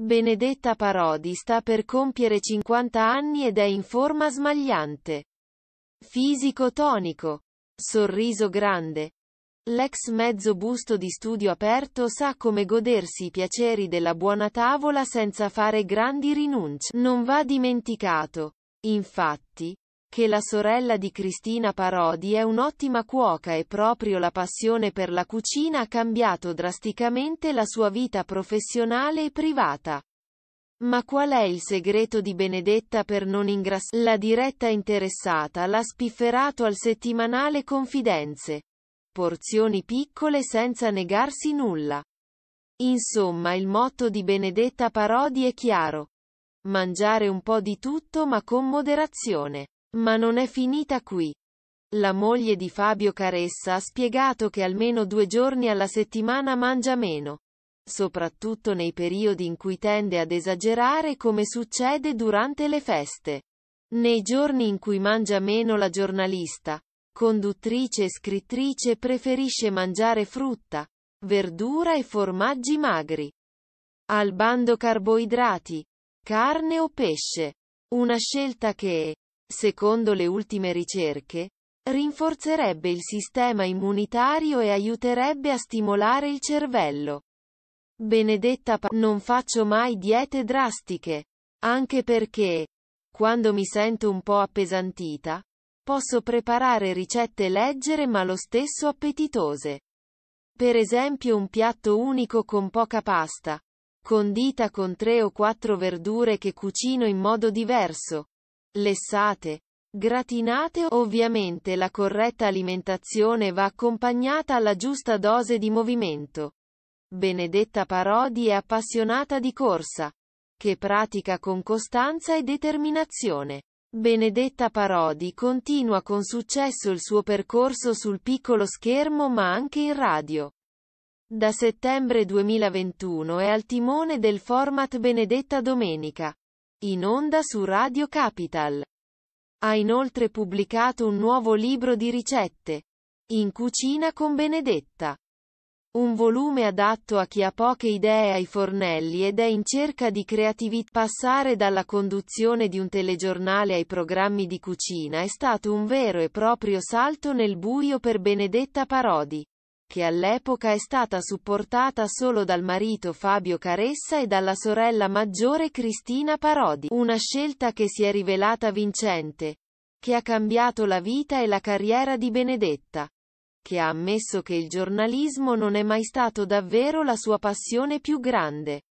Benedetta Parodi sta per compiere 50 anni ed è in forma smagliante. Fisico tonico. Sorriso grande. L'ex mezzo busto di studio aperto sa come godersi i piaceri della buona tavola senza fare grandi rinunce. Non va dimenticato. Infatti, che la sorella di Cristina Parodi è un'ottima cuoca e proprio la passione per la cucina ha cambiato drasticamente la sua vita professionale e privata. Ma qual è il segreto di Benedetta per non ingrassare? La diretta interessata l'ha spifferato al settimanale Confidenze. Porzioni piccole senza negarsi nulla. Insomma il motto di Benedetta Parodi è chiaro. Mangiare un po' di tutto ma con moderazione. Ma non è finita qui. La moglie di Fabio Caressa ha spiegato che almeno due giorni alla settimana mangia meno. Soprattutto nei periodi in cui tende ad esagerare come succede durante le feste. Nei giorni in cui mangia meno la giornalista, conduttrice e scrittrice preferisce mangiare frutta, verdura e formaggi magri. Al bando carboidrati, carne o pesce. Una scelta che, secondo le ultime ricerche, rinforzerebbe il sistema immunitario e aiuterebbe a stimolare il cervello. Benedetta pa- non faccio mai diete drastiche, anche perché, quando mi sento un po' appesantita, posso preparare ricette leggere ma lo stesso appetitose. Per esempio un piatto unico con poca pasta, condita con tre o quattro verdure che cucino in modo diverso, lessate, gratinate. Ovviamente la corretta alimentazione va accompagnata alla giusta dose di movimento. Benedetta Parodi è appassionata di corsa, che pratica con costanza e determinazione. Benedetta Parodi continua con successo il suo percorso sul piccolo schermo ma anche in radio. Da settembre 2021 è al timone del format Benedetta Domenica in onda su Radio Capital. Ha inoltre pubblicato un nuovo libro di ricette, In cucina con Benedetta. Un volume adatto a chi ha poche idee ai fornelli ed è in cerca di creatività. Passare dalla conduzione di un telegiornale ai programmi di cucina è stato un vero e proprio salto nel buio per Benedetta Parodi che all'epoca è stata supportata solo dal marito Fabio Caressa e dalla sorella maggiore Cristina Parodi, una scelta che si è rivelata vincente, che ha cambiato la vita e la carriera di Benedetta, che ha ammesso che il giornalismo non è mai stato davvero la sua passione più grande.